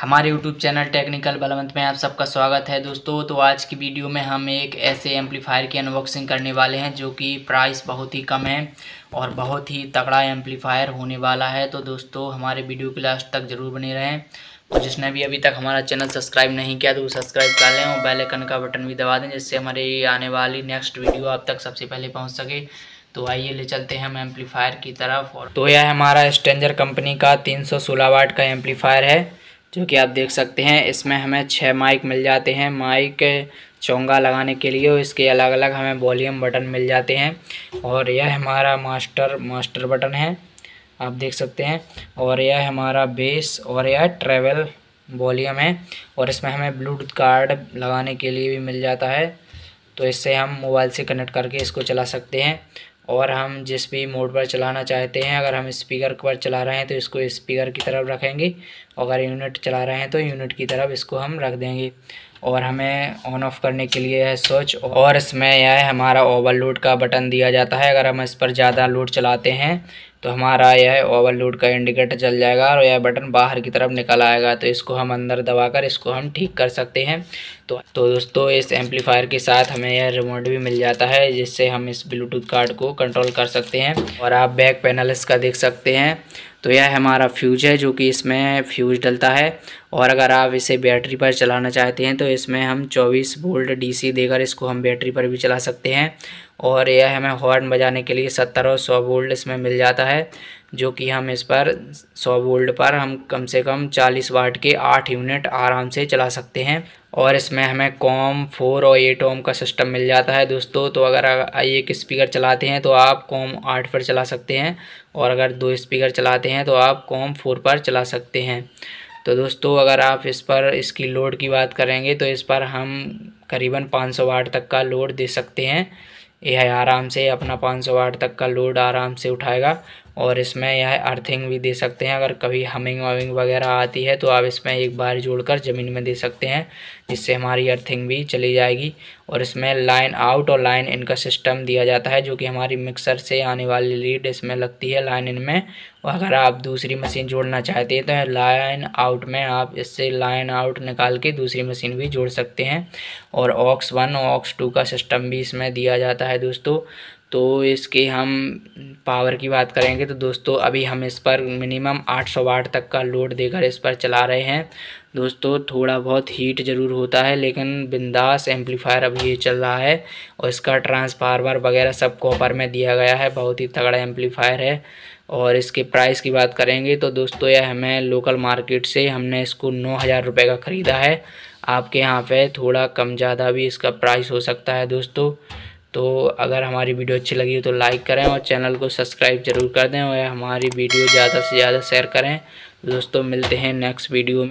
हमारे YouTube channel technical Balwant में आप सबका स्वागत है दोस्तों तो आज की वीडियो में हम एक ऐसे एम्पलीफायर की अनबॉक्सिंग करने वाले हैं जो कि प्राइस बहुत ही कम है और बहुत ही तगड़ा एम्पलीफायर होने वाला है तो दोस्तों हमारे वीडियो के लास्ट तक ज़रूर बने रहें और तो जिसने भी अभी तक हमारा चैनल सब्सक्राइब नहीं किया तो वो सब्सक्राइब कर लें और बेल का बटन भी दबा दें जिससे हमारे आने वाली नेक्स्ट वीडियो आप तक सबसे पहले पहुँच सके तो आइए ले चलते हैं हम एम्पलीफायर की तरफ और तो यह हमारा स्टेंजर कंपनी का सोलह वाट का एम्पलीफायर है जो कि आप देख सकते हैं इसमें हमें छः माइक मिल जाते हैं माइक चोंगा लगाने के लिए और इसके अलग अलग हमें वॉल्यूम बटन मिल जाते हैं और यह हमारा मास्टर मास्टर बटन है आप देख सकते हैं और यह हमारा बेस और यह ट्रेवल वॉल्यूम है और इसमें हमें ब्लूटूथ कार्ड लगाने के लिए भी मिल जाता है तो इससे हम मोबाइल से कनेक्ट करके इसको चला सकते हैं और हम जिस भी मोड पर चलाना चाहते हैं अगर हम स्पीकर पर चला रहे हैं तो इसको स्पीकर की तरफ रखेंगे अगर यूनिट चला रहे हैं तो यूनिट की तरफ इसको हम रख देंगे और हमें ऑन ऑफ करने के लिए है स्विच और इसमें यह हमारा ओवरलोड का बटन दिया जाता है अगर हम इस पर ज़्यादा लोड चलाते हैं तो हमारा यह ओवरलोड का इंडिकेटर चल जाएगा और यह बटन बाहर की तरफ निकल आएगा तो इसको हम अंदर दबाकर इसको हम ठीक कर सकते हैं तो तो दोस्तों इस एम्पलीफायर के साथ हमें यह रिमोट भी मिल जाता है जिससे हम इस ब्लूटूथ कार्ड को कंट्रोल कर सकते हैं और आप बैक पैनल इसका देख सकते हैं तो यह हमारा फ्यूज है जो कि इसमें फ्यूज डलता है और अगर आप इसे बैटरी पर चलाना चाहते हैं तो इसमें हम 24 वोल्ट डीसी देकर इसको हम बैटरी पर भी चला सकते हैं और यह हमें हॉर्न बजाने के लिए 70 और 100 वोल्ट इसमें मिल जाता है जो कि हम इस पर 100 वोल्ट पर हम कम से कम 40 वाट के 8 यूनिट आराम से चला सकते हैं और इसमें हमें कॉम फोर और एट ओम का सिस्टम मिल जाता है दोस्तों तो अगर एक स्पीकर चलाते हैं तो आप कॉम आठ पर चला सकते हैं और अगर दो स्पीकर चलाते हैं तो आप कॉम फोर पर चला सकते हैं तो दोस्तों अगर आप इस पर इसकी लोड की बात करेंगे तो इस पर हम करीबन 500 वाट तक का लोड दे सकते हैं यह आराम से अपना 500 वाट तक का लोड आराम से उठाएगा और इसमें यह अर्थिंग भी दे सकते हैं अगर कभी हमिंग वमिंग वगैरह आती है तो आप इसमें एक बार जोड़कर ज़मीन में दे सकते हैं जिससे हमारी अर्थिंग भी चली जाएगी और इसमें लाइन आउट और लाइन इन का सिस्टम दिया जाता है जो कि हमारी मिक्सर से आने वाली लीड इसमें लगती है लाइन इन में और अगर आप दूसरी मशीन जोड़ना चाहते हैं तो लाइन आउट में आप इससे लाइन आउट निकाल के दूसरी मशीन भी जोड़ सकते हैं और ऑक्स वन ऑक्स टू का सिस्टम भी इसमें दिया जाता है दोस्तों तो इसके हम पावर की बात करेंगे तो दोस्तों अभी हम इस पर मिनिमम 800 वाट तक का लोड देकर इस पर चला रहे हैं दोस्तों थोड़ा बहुत हीट ज़रूर होता है लेकिन बिंदास एम्पलीफायर अभी ये चल रहा है और इसका ट्रांसफार्मर वगैरह सब कॉपर में दिया गया है बहुत ही तगड़ा एम्पलीफायर है और इसके प्राइस की बात करेंगे तो दोस्तों यह हमें लोकल मार्केट से हमने इसको नौ हज़ार रुपये का ख़रीदा है आपके यहाँ पे थोड़ा कम ज़्यादा भी इसका प्राइस हो सकता है दोस्तों तो अगर हमारी वीडियो अच्छी लगी हो तो लाइक करें और चैनल को सब्सक्राइब जरूर कर दें और हमारी वीडियो ज़्यादा से ज़्यादा शेयर करें दोस्तों मिलते हैं नेक्स्ट वीडियो में